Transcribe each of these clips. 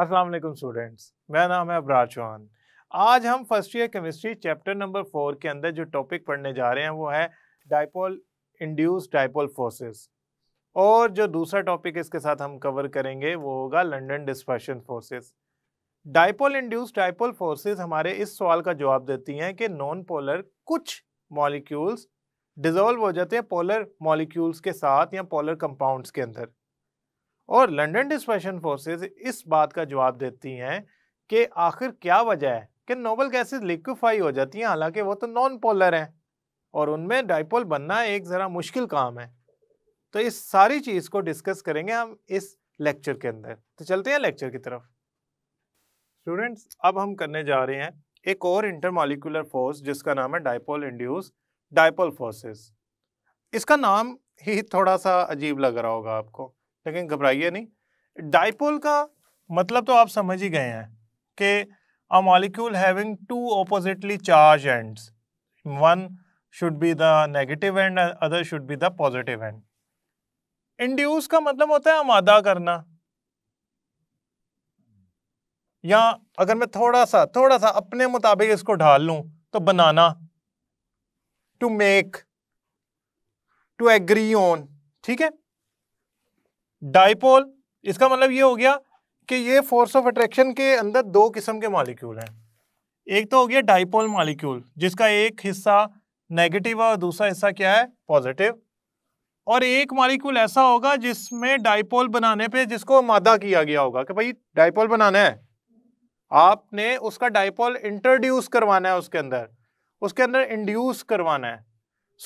अस्सलाम वालेकुम स्टूडेंट्स मेरा नाम है अबराज चौहान आज हम first year chemistry chapter number four के अंदर जो टॉपिक पढ़ने जा रहे हैं वो है डाइपोल इंड्यूस डाइपोल फोर्सेस और जो दूसरा टॉपिक इसके साथ हम कवर करेंगे वो होगा London dispersion forces dipole induce dipole forces हमारे इस सवाल का जवाब देती हैं कि नॉन पोलर कुछ मॉलिक्यूल्स डिजोल्व हो जाते हैं पोलर मॉलिक्यूल्स के साथ या पोलर कंपाउंड्स के अंदर और लंदन डिस्पेशन फोर्सेस इस बात का जवाब देती हैं कि आखिर क्या वजह है कि नोबल गैसेस लिक्विफाई हो जाती हैं हालांकि वो तो नॉन पोलर हैं और उनमें डाइपोल बनना एक ज़रा मुश्किल काम है तो इस सारी चीज़ को डिस्कस करेंगे हम इस लेक्चर के अंदर तो चलते हैं लेक्चर की तरफ स्टूडेंट्स अब हम करने जा रहे हैं एक और इंटरमालिकुलर फोर्स जिसका नाम है डाइपोल इंड्यूस डाइपोल फोर्सेस इसका नाम ही थोड़ा सा अजीब लग रहा होगा आपको लेकिन घबराइए नहीं डाइपोल का मतलब तो आप समझ ही गए हैं कि a molecule having two oppositely charge ends one should be the negative end other should be the positive end induce का मतलब होता है अमादा करना या अगर मैं थोड़ा सा थोड़ा सा अपने मुताबिक इसको ढाल लूं तो बनाना to make to agree on ठीक है डाइपोल इसका मतलब ये हो गया कि ये फोर्स ऑफ अट्रैक्शन के अंदर दो किस्म के मालिक्यूल हैं एक तो हो गया डाइपोल मालिक्यूल जिसका एक हिस्सा नेगेटिव और दूसरा हिस्सा क्या है पॉजिटिव और एक मालिक्यूल ऐसा होगा जिसमें डाइपोल बनाने पे जिसको मादा किया गया होगा कि भाई डाइपोल बनाना है आपने उसका डाइपोल इंट्रोड्यूस करवाना है उसके अंदर उसके अंदर इंड्यूस करवाना है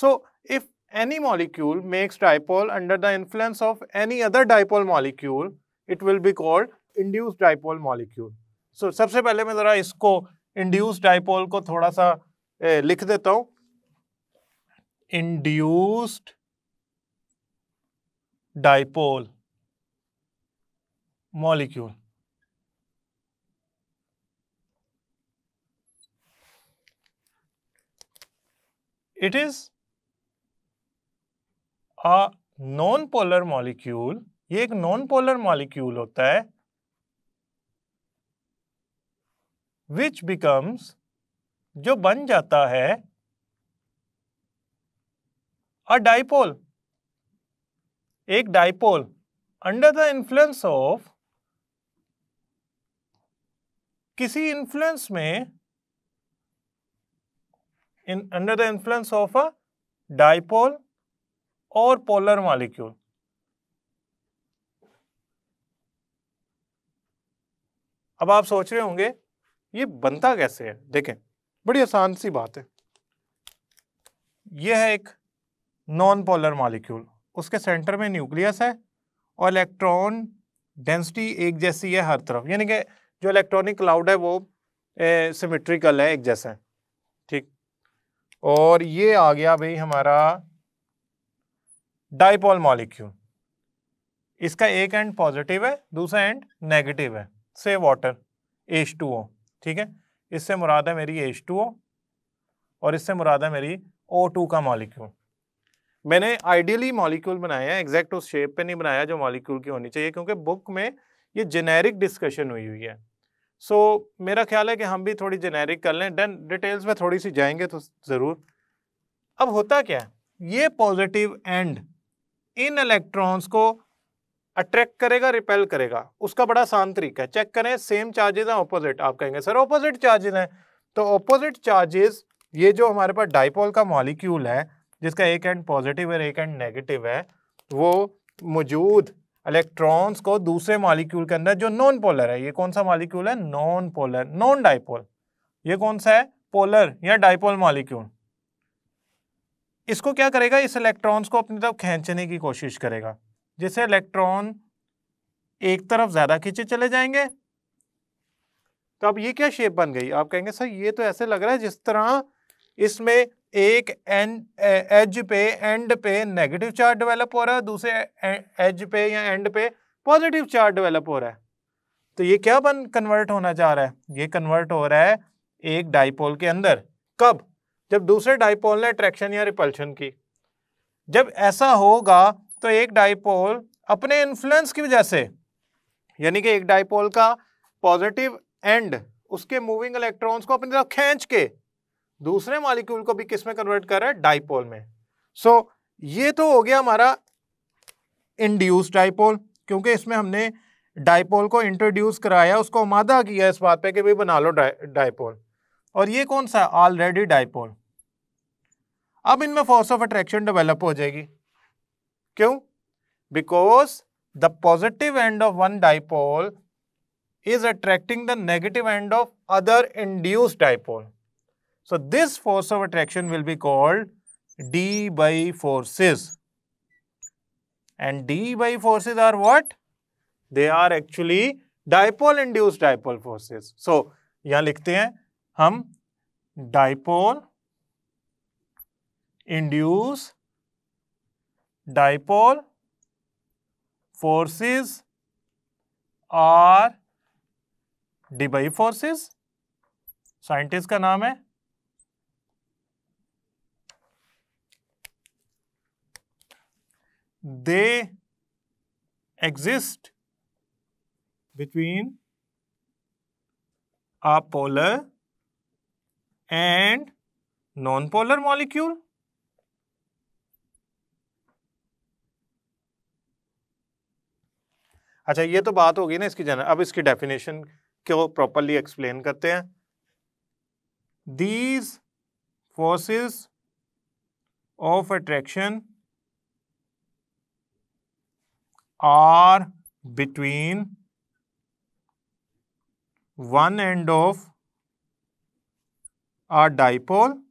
so if any molecule makes dipole under the influence of any other dipole molecule, it will be called induced dipole molecule. So सबसे पहले मैं ज़रा इसको induced dipole को थोड़ा सा ए, लिख देता हूँ induced dipole molecule. It is a non polar molecule ये एक नॉन पोलर मॉलिक्यूल होता है विच बिकम्स जो बन जाता है अ डाइपोल एक dipole under the influence of किसी इन्फ्लुएंस में in under the influence of a dipole और पोलर मॉलिक्यूल अब आप सोच रहे होंगे ये बनता कैसे है देखें बड़ी आसान सी बात है यह है एक नॉन पोलर मॉलिक्यूल उसके सेंटर में न्यूक्लियस है और इलेक्ट्रॉन डेंसिटी एक जैसी है हर तरफ यानी कि जो इलेक्ट्रॉनिक क्लाउड है वो सिमेट्रिकल है एक जैसा है ठीक और ये आ गया भाई हमारा डाइपोल मॉलिक्यूल इसका एक एंड पॉजिटिव है दूसरा एंड नेगेटिव है से वाटर एच टू ओ ठीक है इससे मुराद है मेरी एच टू ओ और इससे मुराद है मेरी ओ टू का मॉलिक्यूल मैंने आइडियली मॉलिक्यूल बनाया है एग्जैक्ट उस शेप पे नहीं बनाया जो मॉलिक्यूल की होनी चाहिए क्योंकि बुक में ये जेनेरिक डिस्कशन हुई हुई है सो so, मेरा ख्याल है कि हम भी थोड़ी जेनेरिक कर लें डन डिटेल्स में थोड़ी सी जाएंगे तो ज़रूर अब होता क्या है ये पॉजिटिव एंड इन इलेक्ट्रॉन्स को अट्रैक्ट करेगा रिपेल करेगा उसका बड़ा आसान तरीका है चेक करें सेम चार्जेस हैं ऑपोजिट आप कहेंगे सर ऑपोजिट चार्जेस हैं तो ऑपोजिट चार्जेस ये जो हमारे पास डाइपोल का मॉलिक्यूल है जिसका एक एंड पॉजिटिव और एक एंड नेगेटिव है वो मौजूद इलेक्ट्रॉन्स को दूसरे मॉलिक्यूल के अंदर जो नॉन पोलर है ये कौन सा मॉलिक्यूल है नॉन पोलर नॉन डाइपोल ये कौन सा है पोलर या डाइपोल मॉलिक्यूल इसको क्या करेगा इस इलेक्ट्रॉन्स को अपनी तरफ खींचने की कोशिश करेगा जिससे इलेक्ट्रॉन एक तरफ ज़्यादा खींचे चले जाएंगे तो अब ये क्या शेप बन गई आप कहेंगे सर ये तो ऐसे लग रहा है जिस तरह इसमें एक एंड एज पे एंड पे नेगेटिव चार्ज डेवलप हो रहा है दूसरे एज पे या एंड पे पॉजिटिव चार्ज डेवलप हो रहा है तो ये क्या बन कन्वर्ट होना चाह रहा है ये कन्वर्ट हो रहा है एक डाइपोल के अंदर कब जब दूसरे डाइपोल ने अट्रैक्शन या रिपल्शन की जब ऐसा होगा तो एक डाइपोल अपने इन्फ्लुएंस की वजह से यानी कि एक डाइपोल का पॉजिटिव एंड उसके मूविंग इलेक्ट्रॉन्स को अपनी तरफ खींच के दूसरे मॉलिक्यूल को भी किस में कन्वर्ट कर रहा है डाइपोल में सो so, ये तो हो गया हमारा इंड्यूस डाइपोल क्योंकि इसमें हमने डाइपोल को इंट्रोड्यूस कराया उसको मादा किया इस बात पे कि भाई बना लो डाइपोल और ये कौन सा ऑलरेडी डाइपोल अब इनमें फोर्स ऑफ अट्रैक्शन डेवलप हो जाएगी क्यों because the positive end of one dipole is attracting the negative end of other induce dipole so this force of attraction will be called Debye forces and Debye forces are what they are actually dipole induce dipole forces so यहां लिखते हैं हम dipole induce dipole forces are Debye forces scientist का नाम है they exist between a polar and non polar molecule अच्छा ये तो बात होगी ना इसकी जनरल अब इसकी डेफिनेशन को प्रॉपरली एक्सप्लेन करते हैं these forces of attraction are between one end of are dipole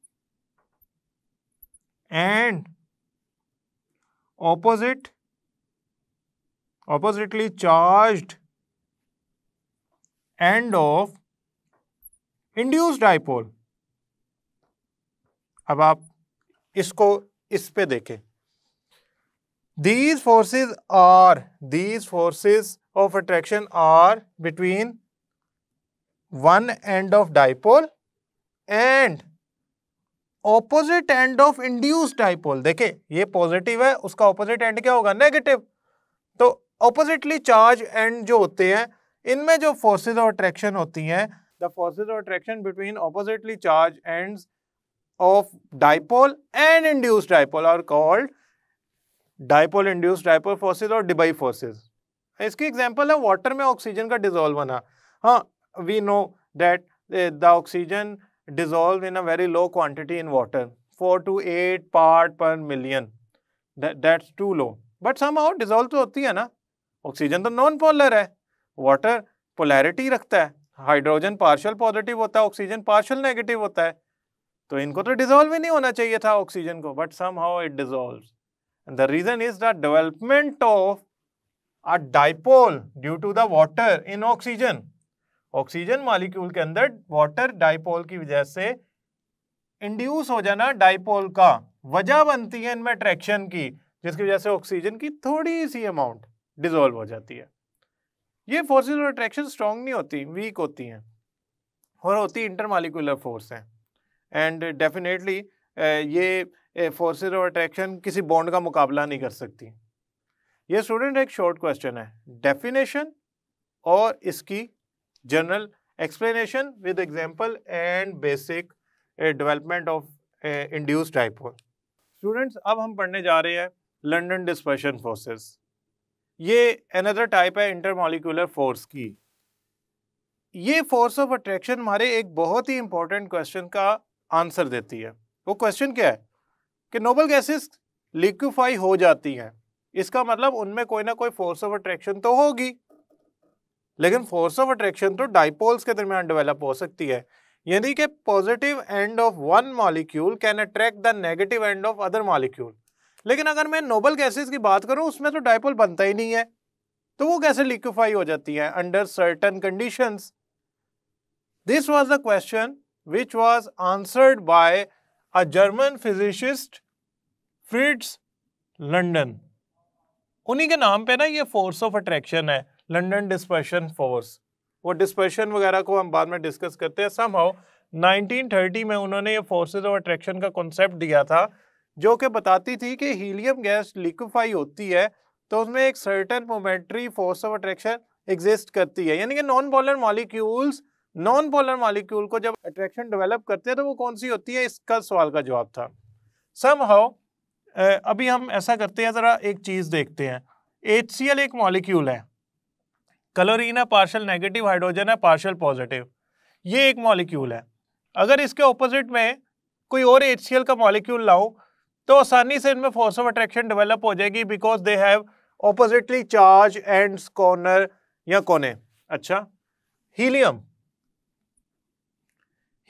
and opposite oppositely charged end of induce dipole अब आप इसको इस पे देखें these forces are these forces of attraction are between one end of dipole and opposite end of induce dipole देखे ये positive है उसका ऑपोजिट एंड क्या होगा नेगेटिव तो ऑपोजिटली चार्ज एंड जो होते हैं इनमें जो फोर्सेज ऑफ अट्रैक्शन होती हैं the forces of attraction between oppositely charge end of dipole and induce dipole are called dipole induce dipole forces और डिबाई फोर्सेज इसकी एग्जाम्पल है वाटर में ऑक्सीजन का डिजोल्व होना हाँ we know that the oxygen dissolve in a very low quantity in water four to eight part per million that's too low but somehow dissolve तो होती है ना ऑक्सीजन तो नॉन पोलर है water polarity रखता है hydrogen partial positive होता है ऑक्सीजन पार्शल नेगेटिव होता है तो इनको तो डिजोल्व ही नहीं होना चाहिए था ऑक्सीजन को but somehow it dissolve the reason is the development of a dipole due to the water in oxygen oxygen molecule के अंदर वाटर डाइपोल की वजह से इंड्यूस हो जाना डाइपोल का वजह बनती है इनमें अट्रैक्शन की जिसकी वजह से ऑक्सीजन की थोड़ी सी अमाउंट डिजोल्व हो जाती है ये फोर्सेज और अट्रैक्शन स्ट्रॉन्ग नहीं होती वीक होती हैं और होती इंटरमालिकुलर फोर्स हैं एंड डेफिनेटली ये फोर्सेज और अट्रैक्शन किसी बॉन्ड का मुकाबला नहीं कर सकती ये स्टूडेंट एक शॉर्ट क्वेश्चन है डेफिनेशन और इसकी general explanation with example and basic development of induce type students अब हम पढ़ने जा रहे हैं लंडन डिस्पर्शन फोर्सेस ये अनदर टाइप है इंटरमोलिकुलर फोर्स की ये फोर्स ऑफ अट्रैक्शन हमारे एक बहुत ही इंपॉर्टेंट क्वेश्चन का आंसर देती है वो क्वेश्चन क्या है कि नोबल गैसेस लिक्विफाई हो जाती हैं इसका मतलब उनमें कोई ना कोई फोर्स ऑफ अट्रैक्शन तो होगी लेकिन फोर्स ऑफ अट्रैक्शन तो डाइपोल्स के दरमियान डेवलप हो सकती है यानी कि positive end of one molecule can attract the negative end of other molecule लेकिन अगर मैं नोबल गैसेस की बात करूं उसमें तो डायपोल बनता ही नहीं है तो वो कैसे लिक्विफाई हो जाती है under certain condition this was the question which was answered by a German physicist Fritz London उन्हीं के नाम पे ना ये फोर्स ऑफ अट्रैक्शन है लंडन डिस्पर्शन फोर्स वो डिस्पर्शन वगैरह को हम बाद में डिस्कस करते हैं सम हाउ 1930 में उन्होंने ये फोर्सेस ऑफ अट्रैक्शन का कॉन्सेप्ट दिया था जो कि बताती थी कि हीलियम गैस लिक्विफाई होती है तो उसमें एक certain momentary force of attraction exist करती है यानी कि non polar molecules non polar molecule को जब अट्रैक्शन डेवलप करते हैं तो वो कौन सी होती है इसका सवाल का जवाब था सम हाउ अभी हम ऐसा करते हैं ज़रा एक चीज़ देखते हैं एच एक मॉलिक्यूल है कलोरीन है पार्शल नेगेटिव हाइड्रोजन है पार्शल पॉजिटिव ये एक मॉलिक्यूल है अगर इसके ऑपोजिट में कोई और एच का मॉलिक्यूल लाऊं तो आसानी से इनमें फोर्स ऑफ अट्रैक्शन डेवलप हो जाएगी because they have oppositely charge end corner या कोने अच्छा हीलियम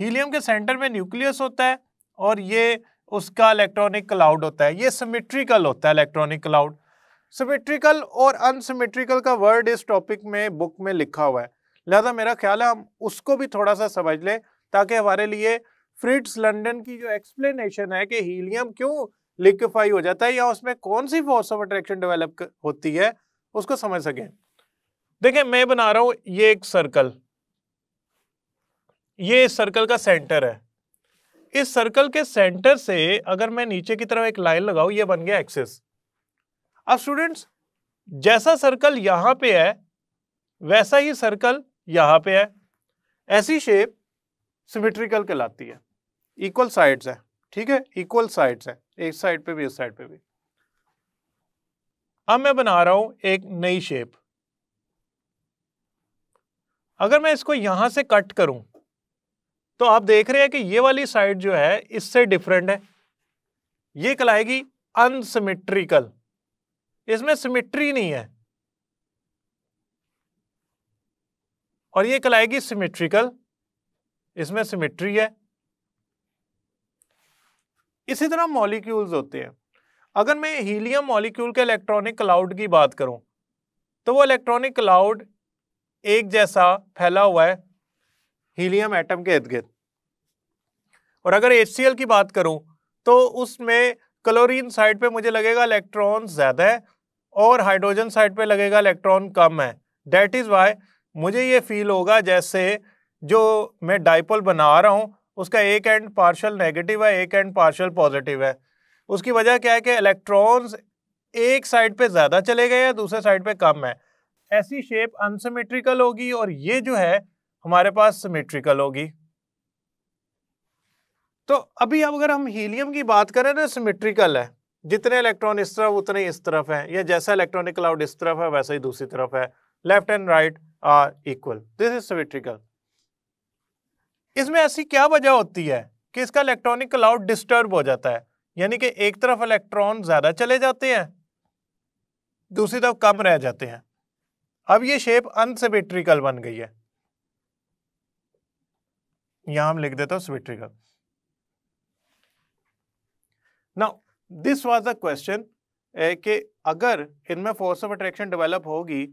हीलियम के सेंटर में न्यूक्लियस होता है और ये उसका इलेक्ट्रॉनिक क्लाउड होता है ये सिमेट्रिकल होता है इलेक्ट्रॉनिक क्लाउड सिमेट्रिकल और अनसिमेट्रिकल का वर्ड इस टॉपिक में बुक में लिखा हुआ है लिहाजा मेरा ख्याल है हम उसको भी थोड़ा सा समझ लें ताकि हमारे लिए फ्रिट्स लंडन की जो एक्सप्लेनेशन है कि हीलियम क्यों लिक्विफाई हो जाता है या उसमें कौन सी फोर्स ऑफ अट्रैक्शन डेवलप होती है उसको समझ सकें देखें मैं बना रहा हूं ये एक सर्कल ये इस सर्कल का सेंटर है इस सर्कल के सेंटर से अगर मैं नीचे की तरफ एक लाइन लगाऊ ये बन गया एक्सिस अब स्टूडेंट्स जैसा सर्कल यहां पे है वैसा ही सर्कल यहां पे है ऐसी शेप सिमेट्रिकल कहलाती है इक्वल साइड्स है ठीक है इक्वल साइड्स है एक साइड पे भी इस साइड पे भी अब हाँ, मैं बना रहा हूं एक नई शेप अगर मैं इसको यहां से कट करूं तो आप देख रहे हैं कि ये वाली साइड जो है इससे डिफरेंट है ये कलाएगी अनसिमेट्रिकल इसमें सिमेट्री नहीं है और ये कलाएगी सिमेट्रिकल इसमें सिमेट्री है इसी तरह मॉलिक्यूल्स होते हैं अगर मैं हीलियम मॉलिक्यूल के इलेक्ट्रॉनिक क्लाउड की बात करूं तो वो इलेक्ट्रॉनिक क्लाउड एक जैसा फैला हुआ है हीलियम एटम के इर्द गिर्द और अगर एच की बात करूं तो उसमें क्लोरीन साइड पे मुझे लगेगा इलेक्ट्रॉन ज़्यादा है और हाइड्रोजन साइड पे लगेगा इलेक्ट्रॉन कम है डेट इज़ वाई मुझे ये फील होगा जैसे जो मैं डाइपोल बना रहा हूँ उसका एक एंड पार्शल नेगेटिव है एक एंड पार्शल पॉजिटिव है उसकी वजह क्या है कि इलेक्ट्रॉन्स एक साइड पे ज़्यादा चले गए या दूसरे साइड पे कम है ऐसी शेप अनसिमेट्रिकल होगी और ये जो है हमारे पास सिमेट्रिकल होगी तो अभी अब अगर हम हीलियम की बात करें तो सिमेट्रिकल है जितने इलेक्ट्रॉन इस तरफ उतने इस तरफ हैं या जैसा इलेक्ट्रॉनिक क्लाउड इस तरफ है वैसा ही दूसरी तरफ है left and right are equal this is symmetrical इसमें ऐसी क्या वजह होती है कि इसका इलेक्ट्रॉनिक क्लाउड डिस्टर्ब हो जाता है यानी कि एक तरफ इलेक्ट्रॉन ज़्यादा चले जाते हैं दूसरी तरफ कम रह जाते हैं अब ये शेप अनसिमेट्रिकल बन गई है यहां हम लिख देता हूं symmetrical now this was the question कि अगर इनमें फोर्स ऑफ अट्रैक्शन डेवलप होगी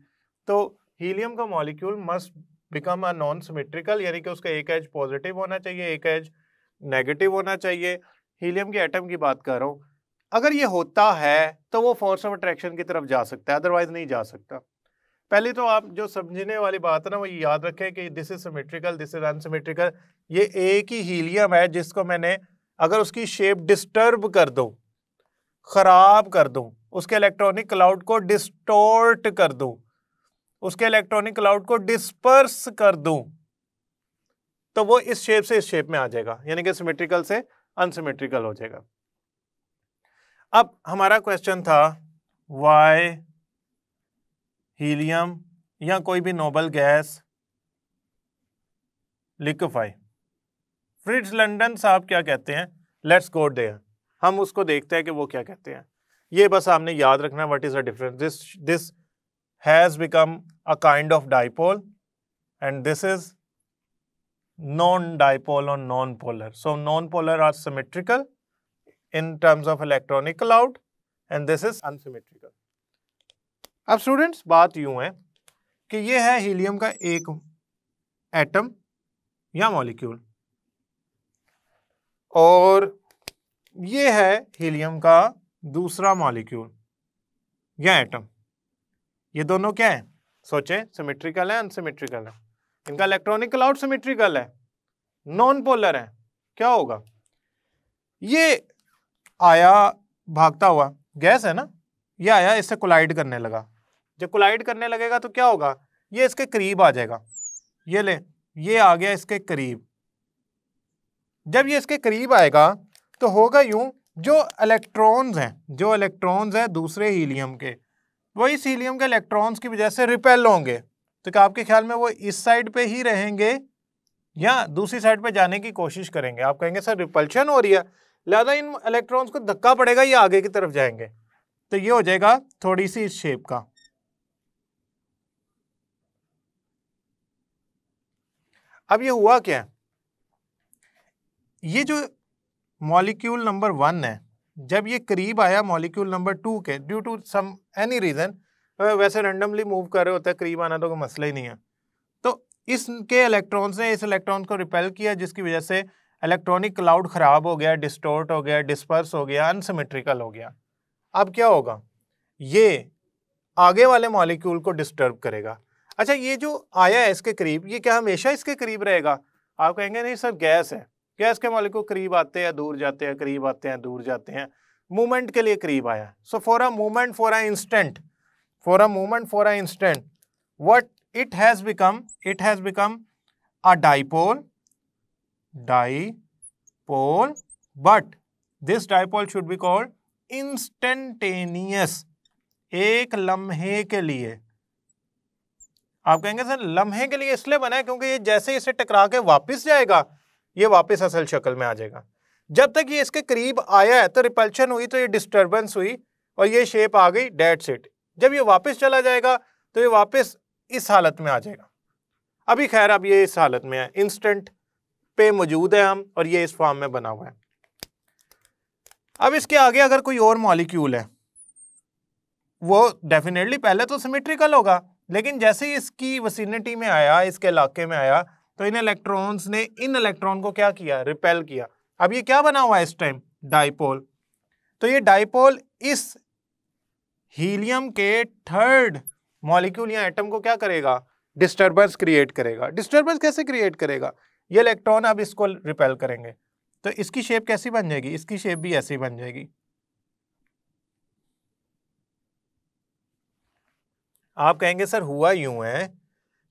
तो हीलियम का molecule must become a non symmetrical यानी कि उसका एक एज पॉजिटिव होना चाहिए एक एज नेगेटिव होना चाहिए हीलियम के एटम की बात कर रहा हूँ अगर ये होता है तो वो फोर्स ऑफ अट्रैक्शन की तरफ जा सकता है अदरवाइज नहीं जा सकता पहले तो आप जो समझने वाली बात है ना वो याद रखें कि this is symmetrical this is unsymmetrical ये एक ही हीलियम है जिसको मैंने अगर उसकी शेप डिस्टर्ब कर दूँ ख़राब कर दूँ उसके इलेक्ट्रॉनिक क्लाउड को डिस्टोर्ट कर दूँ उसके इलेक्ट्रॉनिक क्लाउड को डिस्पर्स कर दूं तो वो इस शेप से इस शेप में आ जाएगा यानी कि सिमेट्रिकल से अनसिमेट्रिकल हो जाएगा अब हमारा क्वेश्चन था वाई हीलियम या कोई भी noble gas liquefy Fritz London साहब क्या कहते हैं लेट्स गो देयर हम उसको देखते हैं कि वो क्या कहते हैं ये बस आपने याद रखना what is the difference this this has become a kind of dipole and this is non-dipole or non-polar. So non-polar are symmetrical in terms of electronic cloud and this is unsymmetrical. ab students baat yu hai ki ye hai helium ka ek atom ya molecule aur ये है helium का दूसरा molecule या atom ये दोनों क्या है सोचे सिमेट्रिकल है अनसिमेट्रिकल है इनका इलेक्ट्रॉनिक क्लाउड सिमेट्रिकल है नॉन पोलर है क्या होगा ये आया भागता हुआ गैस है ना ये आया इससे कोलाइड करने लगा जब कोलाइड करने लगेगा तो क्या होगा ये इसके करीब आ जाएगा ये ले ये आ गया इसके करीब जब ये इसके करीब आएगा तो होगा यूं जो इलेक्ट्रॉन्स हैं जो इलेक्ट्रॉन्स हैं दूसरे हीलियम के वो इस हीलियम के इलेक्ट्रॉन्स की वजह से रिपेल होंगे तो क्या आपके ख्याल में वो इस साइड पे ही रहेंगे या दूसरी साइड पे जाने की कोशिश करेंगे आप कहेंगे सर रिपल्शन हो रही है लिहाजा इन इलेक्ट्रॉन्स को धक्का पड़ेगा या आगे की तरफ जाएंगे तो ये हो जाएगा थोड़ी सी इस शेप का अब ये हुआ क्या ये जो मॉलिक्यूल नंबर वन है जब ये करीब आया मॉलिक्यूल नंबर टू के due to some any reason वैसे रेंडमली मूव कर रहे होता है करीब आना तो कोई मसला ही नहीं है तो इसके इलेक्ट्रॉन्स ने इस इलेक्ट्रॉन को रिपेल किया जिसकी वजह से इलेक्ट्रॉनिक क्लाउड ख़राब हो गया डिस्टोर्ट हो गया डिस्पर्स हो गया अनसिमेट्रिकल हो गया अब क्या होगा ये आगे वाले मॉलिक्यूल को डिस्टर्ब करेगा अच्छा ये जो आया है इसके करीब ये क्या हमेशा इसके करीब रहेगा आप कहेंगे नहीं सर गैस है गैस के मालिक को करीब आते हैं दूर जाते हैं करीब आते हैं दूर जाते हैं मूवमेंट के लिए करीब आया so for a movement for a instant for a movement for a instant what has become it has become a dipole dipole but this dipole should be called instantaneous एक लम्हे के लिए आप कहेंगे सर लम्हे के लिए इसलिए बना है क्योंकि ये जैसे इसे टकरा के वापस जाएगा ये वापस असल शक्ल में आ जाएगा जब तक ये इसके करीब आया है तो रिपल्शन हुई तो ये डिस्टर्बेंस हुई और ये शेप आ गई डेड सेट जब ये वापस चला जाएगा तो ये वापस इस हालत में आ जाएगा अभी खैर अब ये इस हालत में है इंस्टेंट पे मौजूद है हम और ये इस फॉर्म में बना हुआ है अब इसके आगे अगर कोई और मॉलिक्यूल है वो डेफिनेटली पहले तो सिमेट्रिकल होगा लेकिन जैसे ही इसकी वसीनिटी में आया इसके इलाके में आया तो इन इलेक्ट्रॉन्स ने इन इलेक्ट्रॉन को क्या किया रिपेल किया अब ये क्या बना हुआ है इस टाइम डाइपोल तो ये डाइपोल इस हीलियम के थर्ड मॉलिक्यूल या एटम को क्या करेगा डिस्टर्बेंस क्रिएट करेगा डिस्टर्बेंस कैसे क्रिएट करेगा ये इलेक्ट्रॉन अब इसको रिपेल करेंगे तो इसकी शेप कैसी बन जाएगी इसकी शेप भी ऐसी बन जाएगी आप कहेंगे सर हुआ यूं है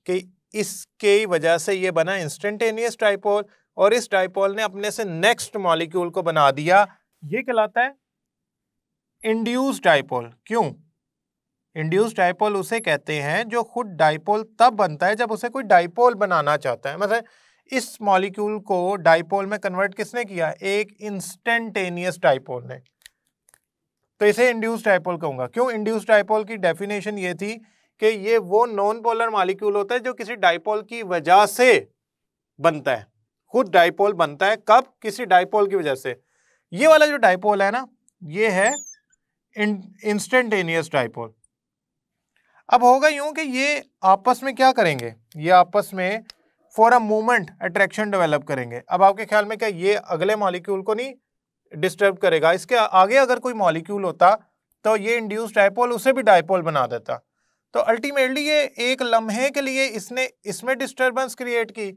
कि इसके वजह से ये बना इंस्टेंटेनियस डाइपोल और इस डाइपोल ने अपने से नेक्स्ट मॉलिक्यूल को बना दिया ये कहलाता है इंड्यूस डाइपोल क्यों इंड्यूस डाइपोल उसे कहते हैं जो खुद डाइपोल तब बनता है जब उसे कोई डाइपोल बनाना चाहता है मतलब इस मॉलिक्यूल को डाइपोल में कन्वर्ट किसने किया एक इंस्टेंटेनियस डाइपोल ने तो इसे इंड्यूस डाइपोल कहूंगा क्यों इंड्यूस डाइपोल की डेफिनेशन ये थी कि ये वो नॉन पोलर मालिक्यूल होता है जो किसी डाइपोल की वजह से बनता है खुद डाइपोल बनता है कब किसी डाइपोल की वजह से ये वाला जो डाइपोल है ना ये है इंस्टेंटेनियस डाइपोल अब होगा यूं कि ये आपस में क्या करेंगे ये आपस में for a moment attraction develop करेंगे अब आपके ख्याल में क्या ये अगले मॉलिक्यूल को नहीं डिस्टर्ब करेगा इसके आगे अगर कोई मॉलिक्यूल होता तो ये इंड्यूस डाइपोल उसे भी डाइपोल बना देता तो अल्टीमेटली ये एक लम्हे के लिए इसने इसमें डिस्टर्बेंस क्रिएट की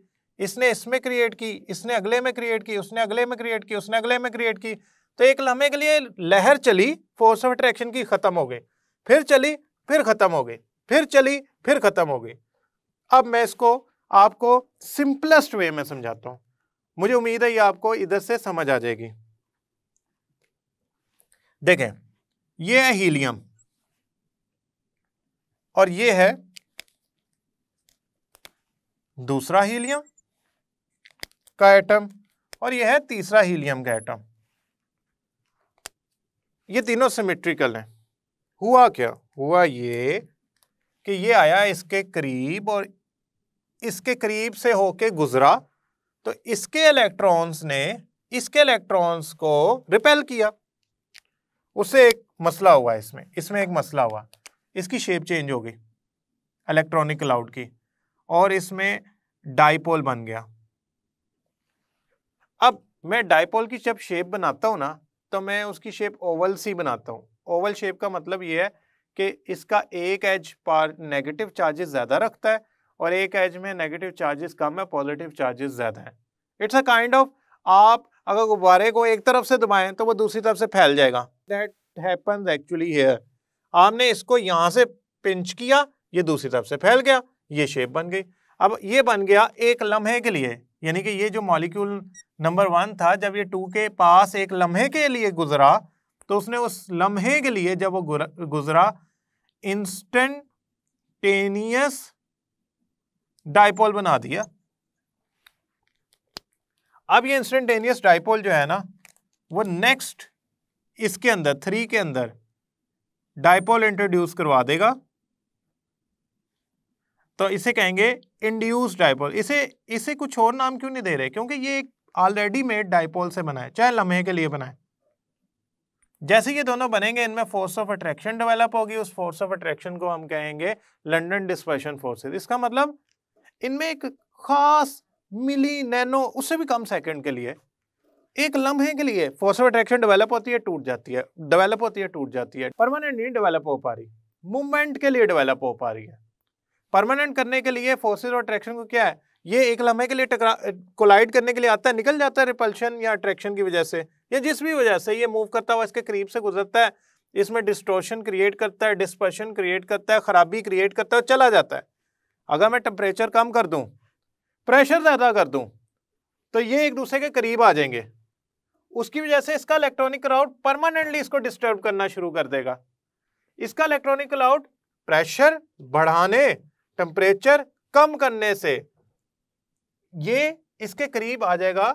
इसने इसमें क्रिएट की इसने अगले में क्रिएट की उसने अगले में क्रिएट की उसने अगले में क्रिएट की तो एक लम्हे के लिए लहर चली फोर्स ऑफ अट्रैक्शन की खत्म हो गई फिर चली फिर खत्म हो गई फिर चली फिर खत्म हो गई अब मैं इसको आपको सिंपलेस्ट वे में समझाता हूं मुझे उम्मीद है ये आपको इधर से समझ आ जाएगी देखें ये है हीलियम और ये है दूसरा हीलियम का एटम और यह है तीसरा हीलियम का एटम ये तीनों सिमेट्रिकल हैं हुआ क्या हुआ ये कि ये आया इसके करीब और इसके करीब से होके गुजरा तो इसके इलेक्ट्रॉन्स ने इसके इलेक्ट्रॉन्स को रिपेल किया उसे एक मसला हुआ इसमें इसमें एक मसला हुआ इसकी शेप चेंज हो गई इलेक्ट्रॉनिक क्लाउड की और इसमें डाइपोल बन गया अब मैं डाइपोल की जब शेप बनाता हूँ ना तो मैं उसकी शेप ओवल सी बनाता हूँ ओवल शेप का मतलब ये है कि इसका एक एज पर नेगेटिव चार्जेस ज़्यादा रखता है और एक एज में नेगेटिव चार्जेस कम है पॉजिटिव चार्जेस ज़्यादा है इट्स अ काइंड ऑफ आप अगर गुब्बारे को एक तरफ से दबाएं तो वो दूसरी तरफ से फैल जाएगा दैट हैपन्स एक्चुअली हेयर आपने इसको यहां से पिंच किया ये दूसरी तरफ से फैल गया ये शेप बन गई अब ये बन गया एक लम्हे के लिए यानी कि ये जो मॉलिक्यूल नंबर वन था जब ये टू के पास एक लम्हे के लिए गुजरा तो उसने उस लम्हे के लिए जब वो गुजरा इंस्टेंटेनियस डायपोल बना दिया अब ये इंस्टेंटेनियस डाइपोल जो है ना वो नेक्स्ट इसके अंदर थ्री के अंदर डायपोल इंट्रोड्यूस करवा देगा तो इसे कहेंगे इंड्यूस डायपोल इसे इसे कुछ और नाम क्यों नहीं दे रहे क्योंकि ये एक ऑलरेडी मेड डायपोल से बना है चाहे लम्हे के लिए बना है जैसे ये दोनों बनेंगे इनमें फोर्स ऑफ अट्रैक्शन डेवलप होगी उस फोर्स ऑफ अट्रैक्शन को हम कहेंगे लंडन डिस्पर्शन फोर्सेस इसका मतलब इनमें एक खास मिली नैनो उससे भी कम सेकंड के लिए एक लम्हे के लिए फोर्स ऑफ अट्रैक्शन डेवलप होती है टूट जाती है डेवलप होती है टूट जाती है परमानेंट नहीं डेवलप हो पा रही मूवमेंट के लिए डेवलप हो पा रही है परमानेंट करने के लिए फोर्सेज और अट्रैक्शन को क्या है ये एक लम्हे के लिए टकरा कोलाइड करने के लिए आता है निकल जाता है रिपल्शन या अट्रैक्शन की वजह से या जिस भी वजह से ये मूव करता हुआ इसके करीब से गुजरता है इसमें डिस्टोशन क्रिएट करता है डिस्पर्शन क्रिएट करता है खराबी क्रिएट करता है चला जाता है अगर मैं टेम्परेचर कम कर दूँ प्रेशर ज़्यादा कर दूँ तो ये एक दूसरे के करीब आ जाएंगे उसकी वजह से इसका इलेक्ट्रॉनिक क्लाउड परमानेंटली इसको डिस्टर्ब करना शुरू कर देगा इसका इलेक्ट्रॉनिक क्लाउड प्रेशर बढ़ाने टेम्परेचर कम करने से ये इसके करीब आ जाएगा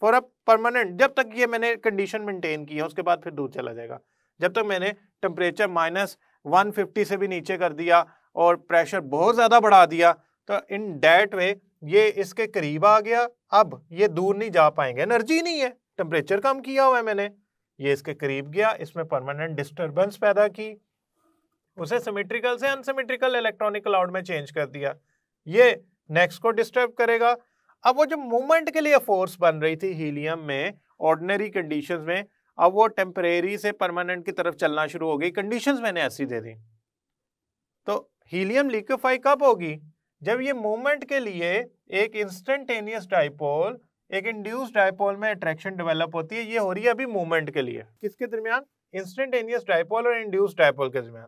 फॉर अ परमानेंट जब तक ये मैंने कंडीशन मेंटेन की है उसके बाद फिर दूर चला जाएगा जब तक मैंने टेम्परेचर माइनस फिफ्टी से भी नीचे कर दिया और प्रेशर बहुत ज़्यादा बढ़ा दिया तो इन डैट वे ये इसके करीब आ गया अब ये दूर नहीं जा पाएंगे एनर्जी नहीं है टेम्परेचर कम किया हुआ है मैंने ये इसके करीब गया इसमें परमानेंट डिस्टर्बेंस पैदा की उसे सिमेट्रिकल से अनसिमेट्रिकल इलेक्ट्रॉनिक क्लाउड में चेंज कर दिया ये नेक्स्ट को डिस्टर्ब करेगा अब वो जो मूवमेंट के लिए फोर्स बन रही थी हीलियम में ऑर्डनरी कंडीशंस में अब वो टेम्परेरी से परमानेंट की तरफ चलना शुरू हो गई कंडीशंस मैंने ऐसी दे दी तो हीलियम लिक्विफाई कब होगी जब ये मूवमेंट के लिए एक इंस्टेंटेनियस डाइपोल एक इंड्यूस डायपोल में अट्रैक्शन डेवलप होती है ये हो रही है अभी मूवमेंट के लिए किसके दरमियान इंस्टेंटेनियस डायपोल और इंड्यूस डायपोल के दरमियान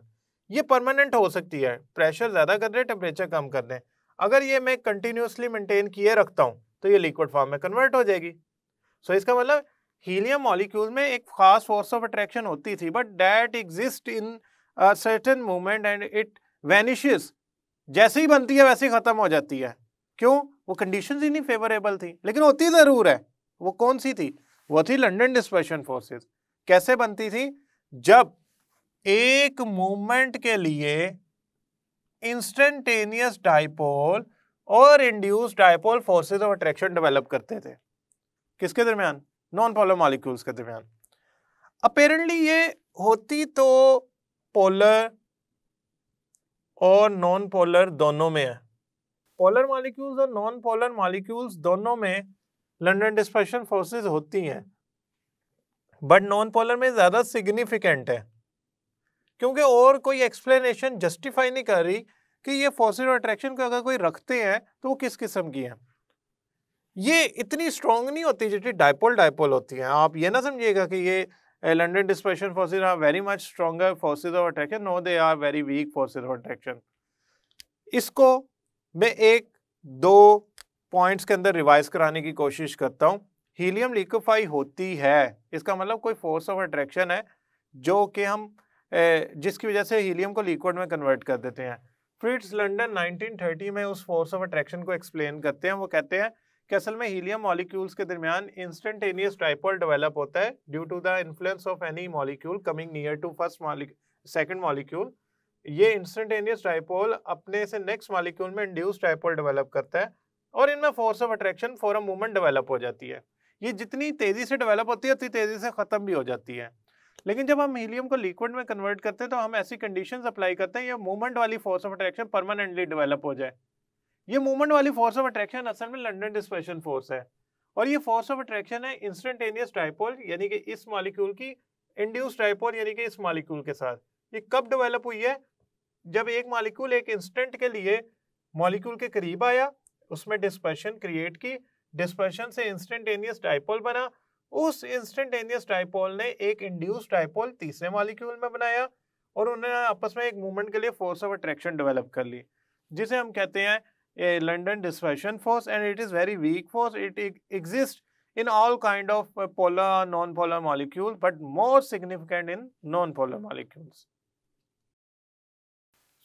ये परमानेंट हो सकती है प्रेशर ज़्यादा कर दें टेम्परेचर कम कर दें अगर ये मैं कंटिन्यूसली मेंटेन किए रखता हूँ तो ये लिक्विड फॉर्म में कन्वर्ट हो जाएगी सो so, इसका मतलब हीलियम मॉलिक्यूल में एक खास फोर्स ऑफ अट्रैक्शन होती थी but that exist in certain movement and it vanishes जैसे ही बनती है वैसे ही ख़त्म हो जाती है क्यों वो कंडीशन ही नहीं फेवरेबल थी लेकिन होती ज़रूर है वो कौन सी थी वो थी लंडन डिस्पर्शन फोर्सेस कैसे बनती थी जब एक मूवमेंट के लिए इंस्टेंटेनियस डाइपोल और induce dipole forces of attraction develop करते थे किसके दरमियान नॉन पोलर मॉलिक्यूल्स के दरमियान अपेरेंटली ये होती तो पोलर और नॉन पोलर दोनों में है पोलर मालिक्यूल्स और नॉन पोलर मालिक्यूल्स दोनों में लंडन डिस्पर्शन फोर्सेस होती हैं बट नॉन पोलर में ज़्यादा सिग्निफिकेंट है क्योंकि और कोई एक्सप्लेनेशन जस्टिफाई नहीं कर रही कि ये फोर्सेस और अट्रैक्शन को अगर कोई रखते हैं तो वो किस किस्म की हैं ये इतनी स्ट्रॉन्ग नहीं होती जितनी डायपोल डायपोल होती हैं आप ये ना समझिएगा कि ये London dispersion forces are very much stronger forces of attraction no they are very weak forces of attraction इसको मैं एक दो पॉइंट्स के अंदर रिवाइज कराने की कोशिश करता हूँ हीलियम लिक्विफाई होती है इसका मतलब कोई फोर्स ऑफ अट्रैक्शन है जो कि हम जिसकी वजह से हीलियम को लिक्विड में कन्वर्ट कर देते हैं फ्रिट्स लंडन 1930 में उस फोर्स ऑफ अट्रैक्शन को एक्सप्लेन करते हैं वो कहते हैं कि असल में हीलियम मॉलिक्यूल्स के दरमियान इंस्टेंटेनियस ट्राइपोल डेवलप होता है due to the influence of any molecule coming near to first molecule second molecule ये इंस्टेंटेनियस डाइपोल अपने से नेक्स्ट मालिक्यूल में इंड्यूस डाइपोल डेवलप करता है और इनमें force of attraction for a movement develop हो जाती है ये जितनी तेज़ी से डेवलप होती है उतनी तेज़ी से ख़त्म भी हो जाती है लेकिन जब हम हीलियम को लिक्विड में कन्वर्ट करते हैं तो हम ऐसी कंडीशन अप्लाई करते हैं ये मूवमेंट वाली force of attraction permanently develop हो जाए ये मूवमेंट वाली फोर्स ऑफ अट्रैक्शन असल में लंडन डिस्पेशन फोर्स है और ये फोर्स ऑफ अट्रैक्शन है इंस्टेंटेनियस डाइपोल यानी कि इस मालिक्यूल की इंड्यूस डाइपोल यानी कि इस मालिक्यूल के साथ ये कब डेवलप हुई है जब एक मॉलिक्यूल एक इंस्टेंट के लिए मॉलिक्यूल के करीब आया उसमें डिस्पर्शन क्रिएट की डिस्पर्शन से इंस्टेंटेनियस डाइपोल बना उस इंस्टेंटेनियस डाइपोल ने एक इंड्यूस डाइपोल तीसरे मॉलिक्यूल में बनाया और उन्होंने आपस में एक मूवमेंट के लिए फोर्स ऑफ अट्रैक्शन डेवलप कर ली जिसे हम कहते हैं London dispersion force and it is very weak force it exist in all kind of polar non polar molecule but more significant in non polar molecules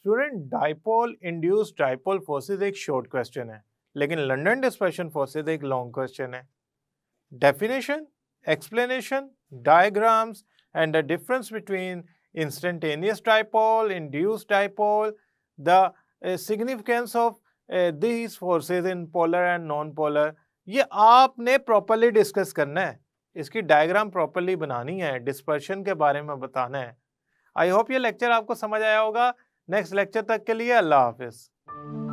student dipole induce dipole forces एक short question है लेकिन London dispersion forces एक long question है definition explanation diagrams and the difference between instantaneous dipole, induce dipole, the significance of this forces in polar and non polar ये आपने properly discuss करना है इसकी डायग्राम प्रॉपरली बनानी है डिस्पर्शन के बारे में बताना है आई होप ये लेक्चर आपको समझ आया होगा नेक्स्ट लेक्चर तक के लिए अल्लाह हाफिज़